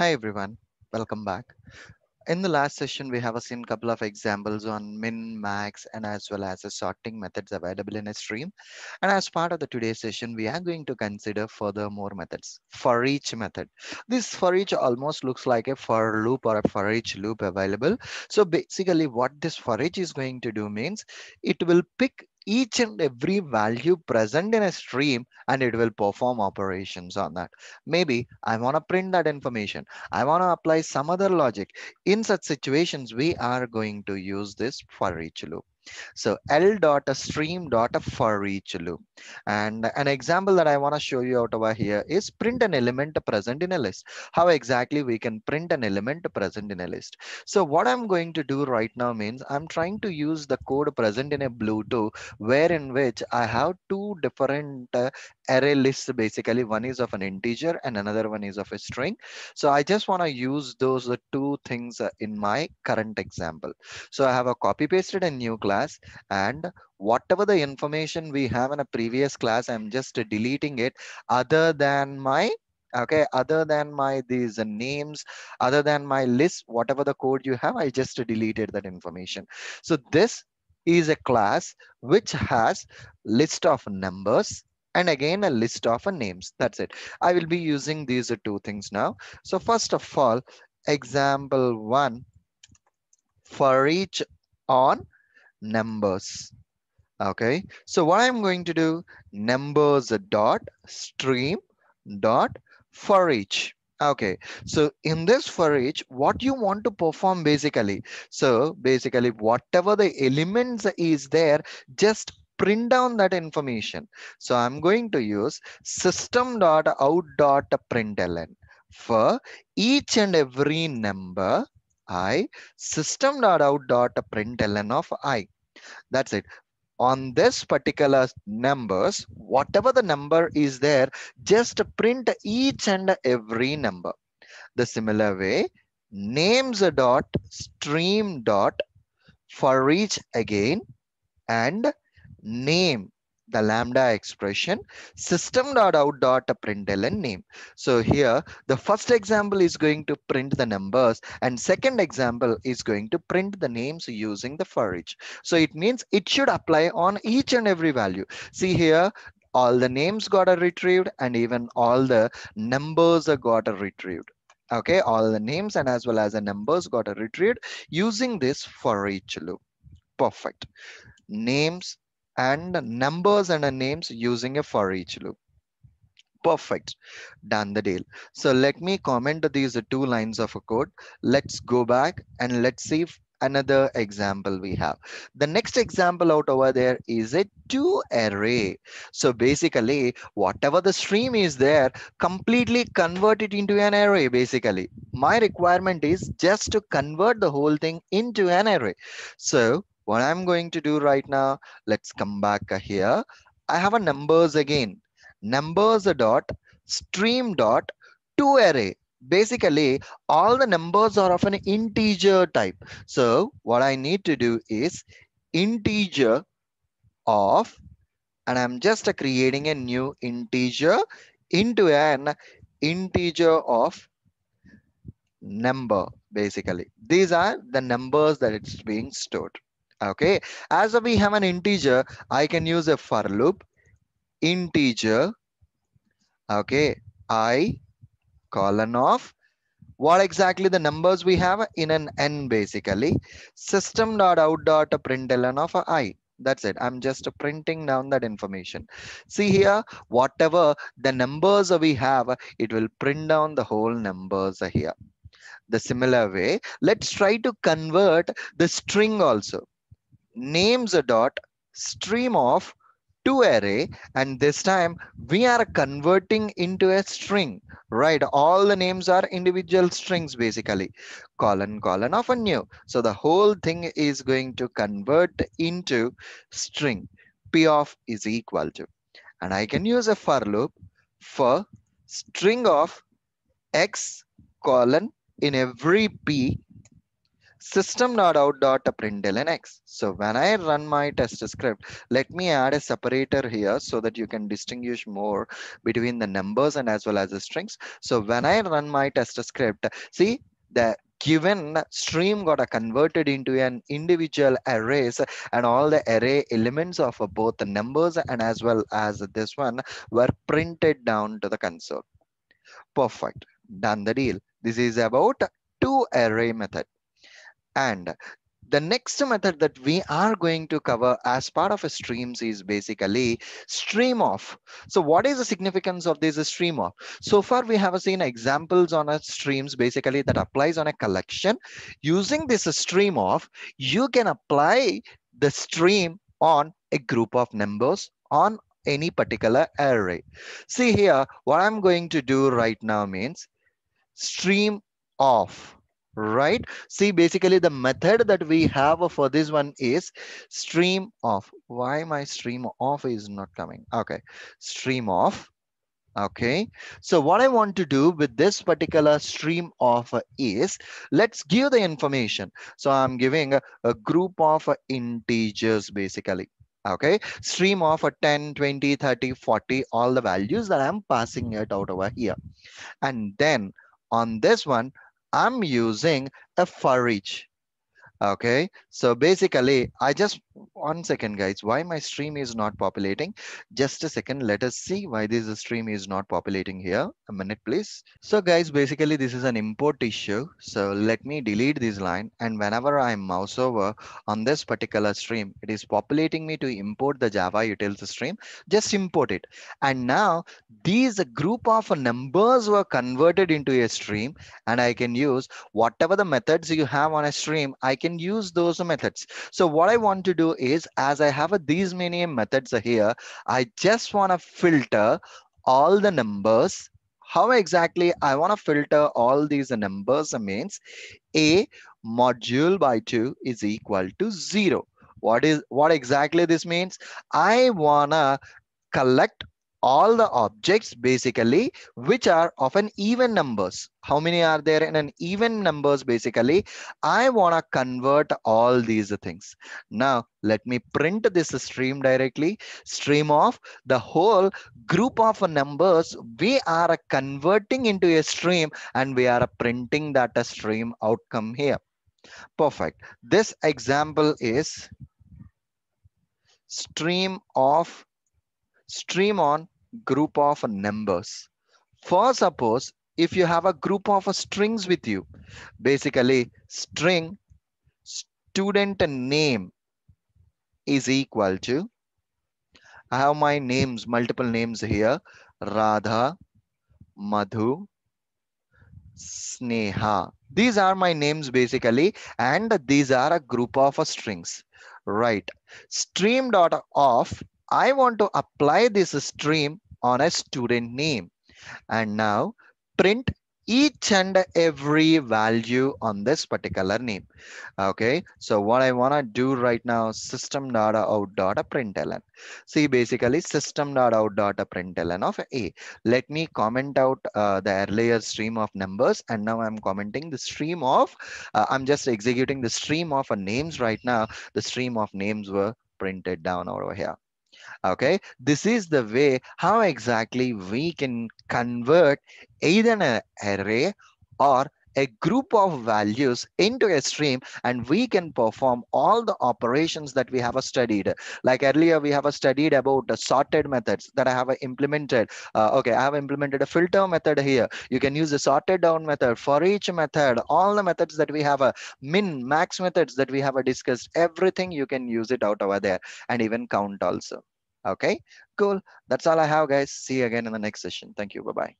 Hi everyone, welcome back. In the last session, we have seen a couple of examples on min, max, and as well as the sorting methods available in a stream. And as part of the today's session, we are going to consider further more methods. For each method. This for each almost looks like a for loop or a for each loop available. So basically what this for each is going to do means it will pick each and every value present in a stream and it will perform operations on that. Maybe I want to print that information. I want to apply some other logic. In such situations, we are going to use this for each loop. So L dot a stream dot a for each loop. And an example that I want to show you out over here is print an element present in a list. How exactly we can print an element present in a list. So what I'm going to do right now means I'm trying to use the code present in a Bluetooth where in which I have two different uh, array lists basically one is of an integer and another one is of a string so i just want to use those two things uh, in my current example so i have a copy pasted a new class and whatever the information we have in a previous class i'm just deleting it other than my okay other than my these names other than my list whatever the code you have i just deleted that information so this is a class which has list of numbers and again a list of names. That's it. I will be using these two things now. So first of all, example one, for each on numbers. Okay, so what I'm going to do, numbers dot stream dot for each. Okay, so in this for each, what you want to perform basically. So basically whatever the elements is there, just print down that information. So I'm going to use system.out.println for each and every number i system.out.println of i. That's it. On this particular numbers, whatever the number is there, just print each and every number. The similar way, names dot stream dot for each again and name the lambda expression System dot out system.out.println name. So here the first example is going to print the numbers and second example is going to print the names using the for each. So it means it should apply on each and every value. See here all the names got are retrieved and even all the numbers are got are retrieved. Okay, all the names and as well as the numbers got are retrieved using this for each loop. Perfect. Names and numbers and names using a for each loop. Perfect, done the deal. So let me comment these two lines of a code. Let's go back and let's see if another example we have. The next example out over there is a two array. So basically, whatever the stream is there, completely convert it into an array basically. My requirement is just to convert the whole thing into an array. So what I'm going to do right now, let's come back here. I have a numbers again. Numbers dot stream dot to array. Basically, all the numbers are of an integer type. So what I need to do is integer of, and I'm just creating a new integer into an integer of number basically these are the numbers that it's being stored Okay, as we have an integer, I can use a for loop, integer, okay, i colon of what exactly the numbers we have in an n basically, system dot out dot println of i that's it i'm just printing down that information see here whatever the numbers we have it will print down the whole numbers here the similar way let's try to convert the string also names a dot stream of to array and this time we are converting into a string right all the names are individual strings basically colon colon of a new so the whole thing is going to convert into string p of is equal to and i can use a for loop for string of x colon in every p system.out.println x. So when I run my test script, let me add a separator here so that you can distinguish more between the numbers and as well as the strings. So when I run my test script, see the given stream got converted into an individual arrays and all the array elements of both the numbers and as well as this one were printed down to the console. Perfect, done the deal. This is about two array method. And the next method that we are going to cover as part of streams is basically stream off. So what is the significance of this stream off? So far we have seen examples on a streams basically that applies on a collection. Using this stream off, you can apply the stream on a group of numbers on any particular array. See here, what I'm going to do right now means stream off right? See, basically the method that we have for this one is stream off. Why my stream off is not coming? Okay, stream off. Okay, so what I want to do with this particular stream of is, let's give the information. So I'm giving a, a group of integers basically okay stream of a 10 20 30 40 all the values that i'm passing it out over here and then on this one I'm using a for each. Okay, so basically I just one second, guys, why my stream is not populating? Just a second. Let us see why this stream is not populating here. A minute, please. So guys, basically this is an import issue. So let me delete this line. And whenever I mouse over on this particular stream, it is populating me to import the Java utils stream. Just import it. And now these group of numbers were converted into a stream and I can use whatever the methods you have on a stream, I can use those methods. So what I want to do is is as I have a, these many methods here, I just want to filter all the numbers. How exactly I want to filter all these numbers means A module by 2 is equal to 0. What is what exactly this means? I want to collect all the objects basically which are of an even numbers how many are there in an even numbers basically i want to convert all these things now let me print this stream directly stream of the whole group of numbers we are converting into a stream and we are printing that stream outcome here perfect this example is stream of stream on group of numbers. For suppose if you have a group of strings with you, basically string student name is equal to, I have my names, multiple names here, Radha, Madhu, Sneha. These are my names basically, and these are a group of strings. Right. Stream dot off I want to apply this stream on a student name. And now print each and every value on this particular name. Okay, so what I want to do right now, system dot out dot println. See, basically system dot out dot println of a. Let me comment out uh, the earlier stream of numbers, and now I'm commenting the stream of. Uh, I'm just executing the stream of names right now. The stream of names were printed down over here. Okay, this is the way how exactly we can convert either an array or a group of values into a stream and we can perform all the operations that we have studied like earlier we have studied about the sorted methods that i have implemented uh, okay i have implemented a filter method here you can use the sorted down method for each method all the methods that we have a uh, min max methods that we have discussed everything you can use it out over there and even count also Okay, cool. That's all I have, guys. See you again in the next session. Thank you. Bye-bye.